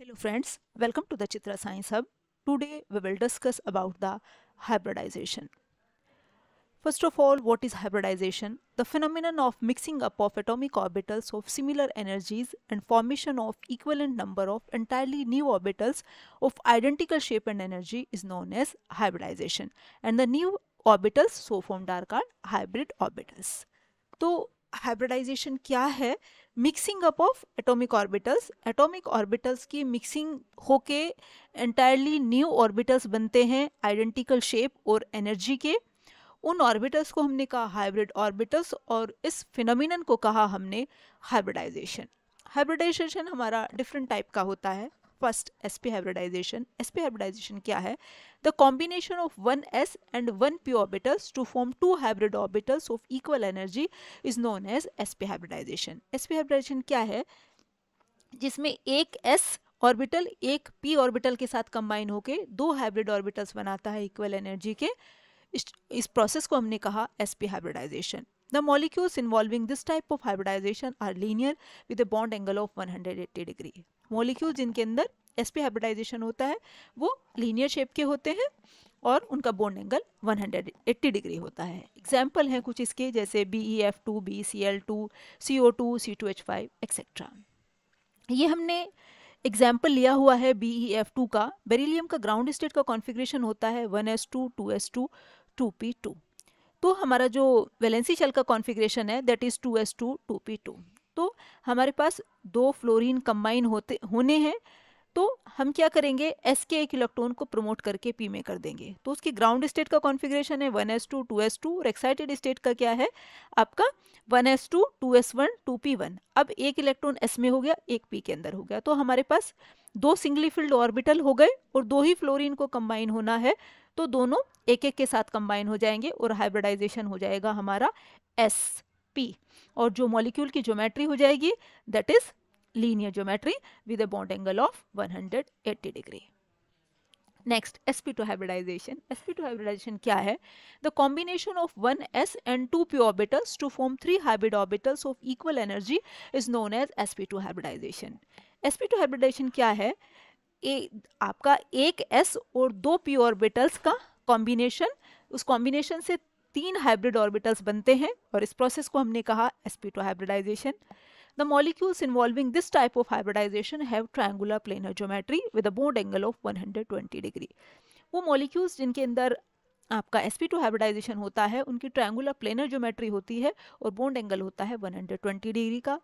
Hello friends, welcome to the Chitra Science Hub. Today we will discuss about the hybridization. First of all, what is hybridization? The phenomenon of mixing up of atomic orbitals of similar energies and formation of equivalent number of entirely new orbitals of identical shape and energy is known as hybridization. And the new orbitals so formed are called hybrid orbitals. So hybridization क्या है mixing up of atomic orbitals atomic orbitals की mixing होके entirely new orbitals बनते हैं identical shape और energy के उन orbitals को हमने कहा हाइब्रिड ऑर्बिटल्स और इस फिनोमिनन को कहा हमने हाइब्रिडाइजेशन हाइब्रिडाइजेशन हमारा डिफरेंट टाइप का होता है first s p hybridization s p hybridization क्या है the combination of one s and one p orbitals to form two hybrid orbitals of equal energy is known as s p hybridization s p hybridization क्या है जिसमें एक s orbital एक p orbital के साथ combine होकर दो hybrid orbitals बनाता है इक्वल एनर्जी के इस प्रोसेस को हमने कहा s p hybridization the molecules involving this type of hybridization are linear with a bond angle of 180 degree molecule जिनके अंदर एस पी हाइब्रिडाइजेशन होता है वो लीनियर शेप के होते हैं और उनका बोन एंगल 180 डिग्री होता है एग्जाम्पल हैं कुछ इसके जैसे B E F two B C L two C O two C two H five etcetera ये हमने एग्जाम्पल लिया हुआ है बी ई एफ टू का बेरीलियम का ग्राउंड स्टेट का कॉन्फिग्रेशन होता है one s two two s two two p two तो हमारा जो वेलेंसी शेल का कॉन्फिग्रेशन है that is two s two two p two तो हमारे पास दो फ्लोरीन कंबाइन होते होने हैं तो हम क्या करेंगे एस के एक इलेक्ट्रॉन को प्रमोट करके पी में कर देंगे तो उसकी ग्राउंड स्टेट का कॉन्फ़िगरेशन है one s two two s two और एक्साइटेड स्टेट का क्या है आपका one s two two s one two p one अब एक इलेक्ट्रॉन एस में हो गया एक पी के अंदर हो गया तो हमारे पास दो सिंगली फील्ड ऑर्बिटल हो गए और दो ही फ्लोरिन को कम्बाइन होना है तो दोनों एक एक के साथ कम्बाइन हो जाएंगे और हाइब्रिडाइजेशन हो जाएगा हमारा एस पी और जो मॉलिक्यूल की ज्योमेट्री हो जाएगी that is linear geometry with a bond angle of 180 degree next s p two hybridization s p two hybridization क्या है the combination of one s and two p orbitals to form three hybrid orbitals of equal energy is known as s p two hybridization s p two hybridization क्या है ए, आपका एक s और दो p orbitals का combination उस combination से तीन हाइब्रिड ऑर्बिटल्स बनते हैं और इस प्रोसेस को हमने कहा s p two hybridization the molecules involving this type of hybridization have triangular planar geometry with a bond angle of 120 degree वो मॉलिक्यूल्स जिनके अंदर आपका sp2 हाइब्रिडाइजेशन होता है उनकी ट्रायंगुलर प्लेनर ज्योमेट्री होती है और बोन्ड एंगल होता है 120 डिग्री का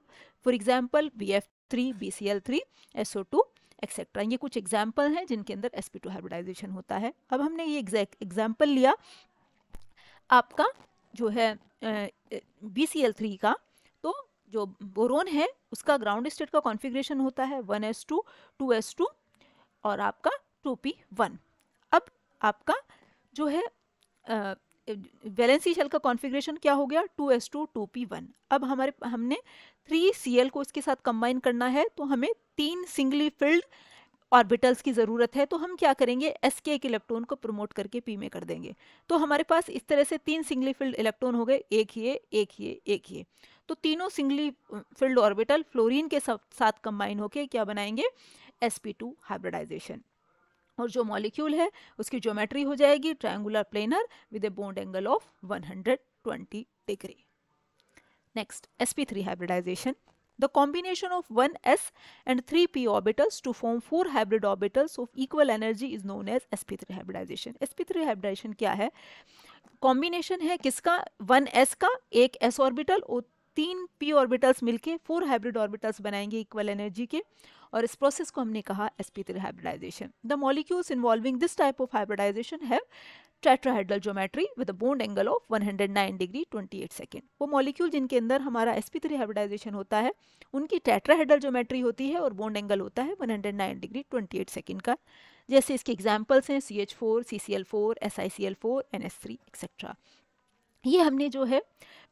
for example BF3, BCl3, SO2 etcetera ये कुछ एग्जाम्पल हैं जिनके अंदर टू हाइब्रिडाइजेशन होता है अब हमने ये एग्जैक्ट एग्जाम्पल लिया आपका जो है बी सी एल थ्री का तो जो बोरोन है उसका ग्राउंड स्टेट का कॉन्फ़िगरेशन होता है one s two two s two और आपका टू पी वन अब आपका जो है वैलेंसी शेल का कॉन्फ़िगरेशन क्या हो गया two s two two p one अब हमारे हमने थ्री सी एल को इसके साथ कंबाइन करना है तो हमें तीन सिंगली फिल्ड ऑर्बिटल्स की ज़रूरत है तो हम क्या करेंगे एस के एक इलेक्ट्रॉन को प्रमोट करके पी में कर देंगे तो हमारे पास इस तरह से तीन सिंगली फील्ड इलेक्ट्रॉन हो गए एक ये एक ये एक ये तो तीनों सिंगली फील्ड ऑर्बिटल फ्लोरीन के साथ कंबाइन होकर क्या बनाएंगे एस पी टू हाइब्रिडाइजेशन और जो मॉलिक्यूल है उसकी ज्योमेट्री हो जाएगी triangular planar with a bond angle of 120 degree next three hybridization The combination of one s and three p orbitals to form four hybrid orbitals of equal energy is known as sp3 hybridization. sp3 hybridization क्या है combination है किसका one S का एक s orbital और तीन p orbitals मिलके four hybrid orbitals बनाएंगे इक्वल एनर्जी के और इस प्रोसेस को हमने कहा sp3 hybridization the molecules involving this type of hybridization have tetrahedral geometry with a bond angle of 109 degree 28 second वो मॉलिक्यूल जिनके अंदर हमारा sp3 हाइब्रिडाइजेशन होता है उनकी टेट्राहेड्रल ज्योमेट्री होती है और बोन्ड एंगल होता है 109 डिग्री 28 सेकंड का जैसे इसके एग्जांपल्स हैं CH4 CCl4 SiCl4 NH3 etcetera ये हमने जो है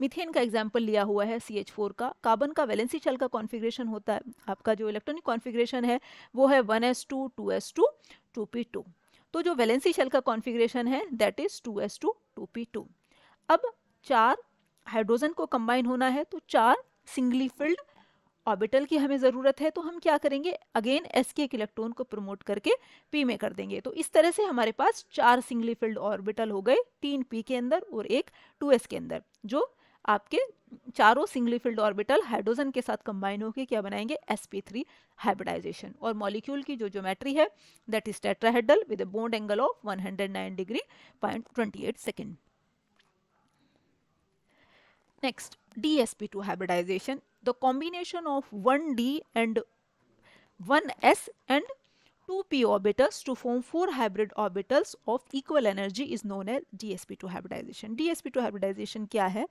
मिथेन का एग्जांपल लिया हुआ है सी एच फोर का कार्बन का वैलेंसी शेल का कॉन्फ़िगरेशन होता है आपका जो इलेक्ट्रॉनिक कॉन्फ़िगरेशन है वो है one s two two s two two p two तो जो वैलेंसी शेल का कॉन्फिग्रेशन है that is two s two two p two अब चार हाइड्रोजन को कंबाइन होना है तो चार सिंगली फिल्ड ऑर्बिटल की हमें ज़रूरत है तो हम क्या करेंगे अगेन एस के एक इलेक्ट्रॉन को प्रमोट करके पी में कर देंगे तो इस तरह से हमारे पास चार सिंगली फिल्ड ऑर्बिटल हो गए तीन पी के अंदर और एक टू एस के अंदर जो आपके चारों सिंगली फिल्ड ऑर्बिटल हाइड्रोजन के साथ कंबाइन होकर क्या बनाएंगे sp3 हाइब्रिडाइजेशन और मॉलिक्यूल की जो ज्योमेट्री है that is tetrahedral with a bond angle of 109 degree point second next dsp2 hybridization the combination of 1d and 1s and 2p orbitals to form four hybrid orbitals of equal energy is known as dsp2 hybridization dsp2 hybridization क्या है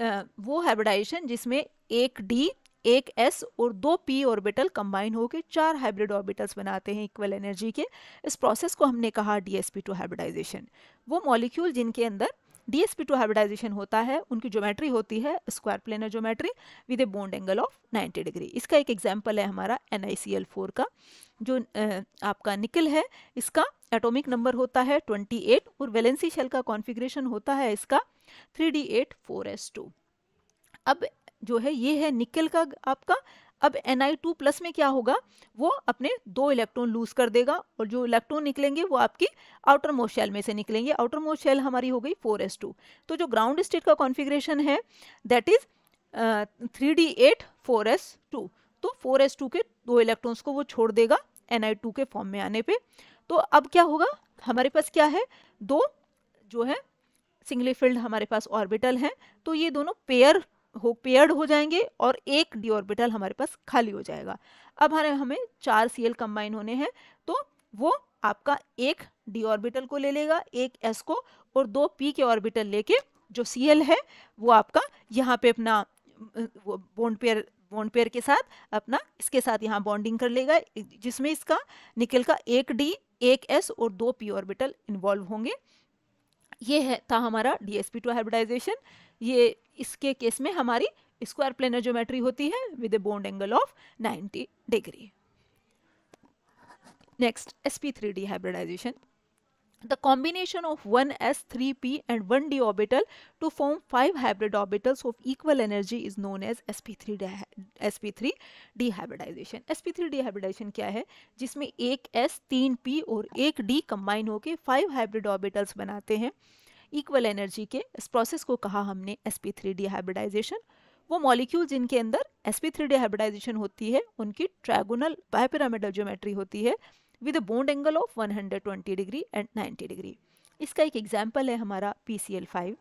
वो hybridisation जिसमें एक D एक s और दो P orbital combine होकर चार हाइब्रिड ऑर्बिटल्स बनाते हैं इक्वल एनर्जी के इस प्रोसेस को हमने कहा डीएसपी टू हाइब्रिडाइजेशन वो मॉलिक्यूल जिनके अंदर डीएसपी टू हाइब्रिडाइजेशन होता है उनकी ज्योमेट्री होती है square planar geometry with a bond angle of 90 degree इसका एक एग्जाम्पल है हमारा एन का जो आपका निकल है इसका एटॉमिक नंबर होता है 28 और वैलेंसी शेल का कॉन्फिग्रेशन होता है इसका 3d8 4s2 अब जो है ये है निकल का आपका अब Ni2 प्लस में क्या होगा वो अपने दो इलेक्ट्रॉन लूज कर देगा और जो इलेक्ट्रॉन निकलेंगे वो आपकी आउटर मोस्ट शेल में से निकलेंगे आउटर मोस्ट शेल हमारी हो गई 4s2 तो जो ग्राउंड स्टेट का कॉन्फिग्रेशन है that is three d eight four s two तो 4s2 के दो इलेक्ट्रॉन्स को वो छोड़ देगा Ni2 के फॉर्म में आने पर तो अब क्या होगा हमारे पास क्या है दो जो है सिंगली फील्ड हमारे पास ऑर्बिटल हैं तो ये दोनों पेयर हो पेयर्ड हो जाएंगे और एक डी ऑर्बिटल हमारे पास खाली हो जाएगा अब हमें हमें चार सी एल कम्बाइन होने हैं तो वो आपका एक डी ऑर्बिटल को ले लेगा एक एस को और दो पी के ऑर्बिटल लेके जो सी एल है वो आपका यहाँ पे अपना बॉन्ड पेयर बॉन्ड पेयर के साथ अपना इसके साथ यहाँ बॉन्डिंग कर लेगा जिसमें इसका निकल का एक डी एक एस और दो पी ऑर्बिटल इन्वॉल्व होंगे ये है था हमारा d s p two hybridization ये इसके केस में हमारी स्क्वायर प्लेनर ज्योमेट्री होती है with a bond angle of 90 degree next s p three d hybridization the combination of 1s 3p and 1d orbital to form five hybrid orbitals of equal energy is known as sp3 sp3 dehybridization sp3 dehybridization kya hai jisme एक s तीन p और एक d combine होकर five hybrid orbitals बनाते हैं equal energy के इस process को कहा हमने sp3 dehybridization वो मॉलिक्यूल जिनके अंदर sp3 डी हाइब्रिडाइजेशन होती है उनकी ट्रैगोनल बायपिरामिडल ज्योमेट्री होती है with bond angle of 120 degree and 90 degree इसका एक एग्जाम्पल है हमारा पी सी एल फाइव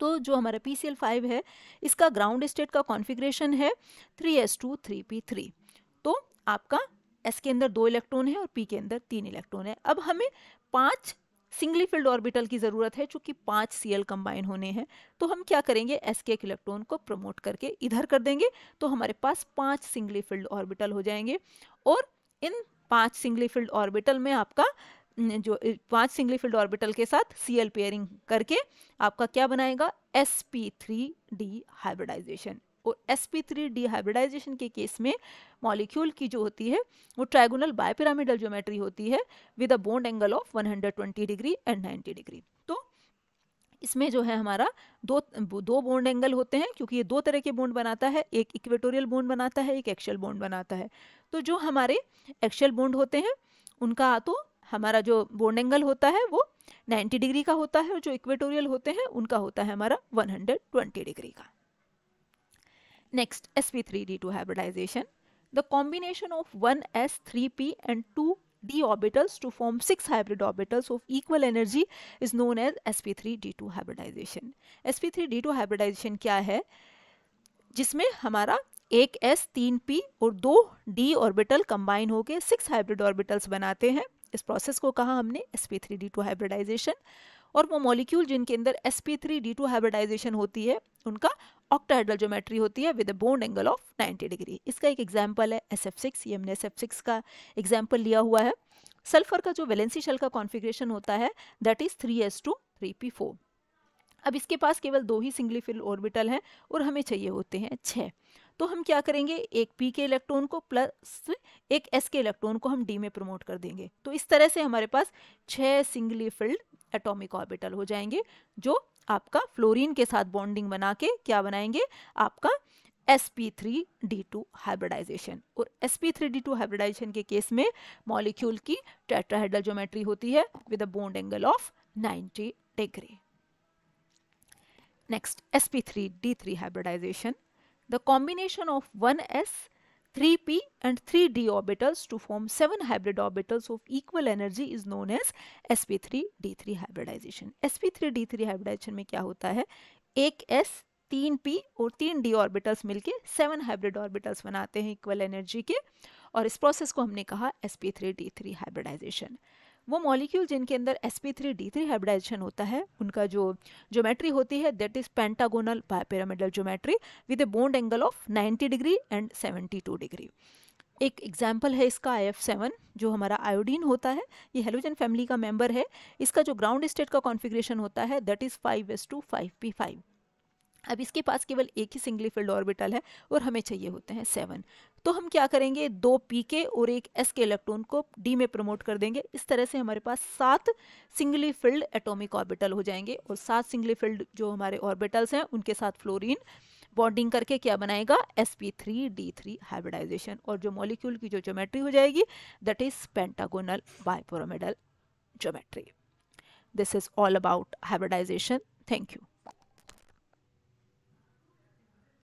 तो जो हमारा पी सी एल फाइव है इसका ग्राउंड स्टेट का कॉन्फिग्रेशन है three s two three p three तो आपका एस के अंदर दो इलेक्ट्रॉन है और पी के अंदर तीन इलेक्ट्रॉन है अब हमें पांच सिंगली फील्ड ऑर्बिटल की ज़रूरत है चूँकि पांच सी एल कंबाइन होने हैं तो हम क्या करेंगे एस के एक इलेक्ट्रॉन को प्रमोट करके इधर कर देंगे तो हमारे पास पांच सिंगली फील्ड ऑर्बिटल हो जाएंगे और इन पांच सिंगली फील्ड ऑर्बिटल में आपका जो पांच सिंगली फील्ड ऑर्बिटल के साथ सी एल पेयरिंग करके आपका क्या बनाएगा s p three d hybridization और s p three d hybridization के केस में मॉलिक्यूल की जो होती है वो ट्राइगोनल बायपिरामिडल ज्योमेट्री होती है with a bond angle of 120 degree and 90 degree तो इसमें जो है हमारा दो दो बोन्ड एंगल होते हैं क्योंकि ये दो तरह के बोन्ड बनाता है एक इक्वेटोरियल बोन्ड बनाता है एक एक्शल बोन्ड बनाता है तो जो हमारे एक्शल बोन्ड होते हैं उनका तो हमारा जो बोन्ड एंगल होता है वो 90 डिग्री का होता है और जो इक्वेटोरियल होते हैं उनका होता है हमारा 120 डिग्री का next sp3d2 hybridization the combination of 1s3p and two d orbitals to form six hybrid orbitals of equal energy is known as sp3d2 hybridization sp3d2 hybridization kya hai jisme hamara एक s तीन p और दो d orbital combine होके six hybrid orbitals बनाते हैं इस process को कहा हमने sp3d2 हाइब्रिडाइजेशन और वो मॉलिक्यूल जिनके अंदर s p three d two hybridization होती है उनका ज्योमेट्री होती है with a bond angle of 90 degree इसका एक एग्जाम्पल है एस एफ सिक्स ये हमने एस एफ सिक्स का एग्जाम्पल लिया हुआ है सल्फर का जो वेलेंसी शेल का कॉन्फिग्रेशन होता है that is three s two three p four अब इसके पास केवल दो ही सिंगली फिल ऑर्बिटल हैं और हमें चाहिए होते हैं छः तो हम क्या करेंगे एक पी के इलेक्ट्रॉन को प्लस एक एस के इलेक्ट्रॉन को हम डी में प्रमोट कर देंगे तो इस तरह से हमारे पास छह सिंगली फिल्ड एटॉमिक ऑर्बिटल हो जाएंगे जो आपका फ्लोरीन के साथ बॉन्डिंग बना के क्या बनाएंगे आपका s p three d two hybridization और s p three d two hybridization के केस में मॉलिक्यूल की टेट्राहेड्रल ज्योमेट्री होती है with a bond angle of 90 degree next s p three d three hybridization the combination of one s 3p and 3d orbitals to form seven hybrid orbitals of equal energy is known as sp3d3 hybridization. sp3d3 hybridization mein kya hota hai ek s 3p aur 3d orbitals milke seven hybrid orbitals banate hain equal energy ke aur is process ko humne kaha हमने कहा sp3d3 hybridisation वो molecule जिनके अंदर s p three d three hybridization होता है उनका जो geometry होती है that is pentagonal pyramidal geometry with a bond angle of 90 degree and 72 degree एक एग्जाम्पल है इसका आई एफ सेवन जो हमारा आयोडीन होता है ये हेलोजन फैमिली का मेंबर है इसका जो ग्राउंड स्टेट का कॉन्फिग्रेशन होता है that is five s two five p five अब इसके पास केवल एक ही सिंगली फील्ड ऑर्बिटल है और हमें चाहिए होते हैं सेवन तो हम क्या करेंगे दो पी के और एक एस के इलेक्ट्रॉन को डी में प्रमोट कर देंगे इस तरह से हमारे पास सात सिंगली फील्ड एटॉमिक ऑर्बिटल हो जाएंगे और सात सिंगली फील्ड जो हमारे ऑर्बिटल्स हैं उनके साथ फ्लोरीन बॉन्डिंग करके क्या बनाएगा s p three d three hybridization और जो मॉलिक्यूल की जो ज्योमेट्री हो जाएगी that is pentagonal bipyramidal geometry this is all about hybridization thank you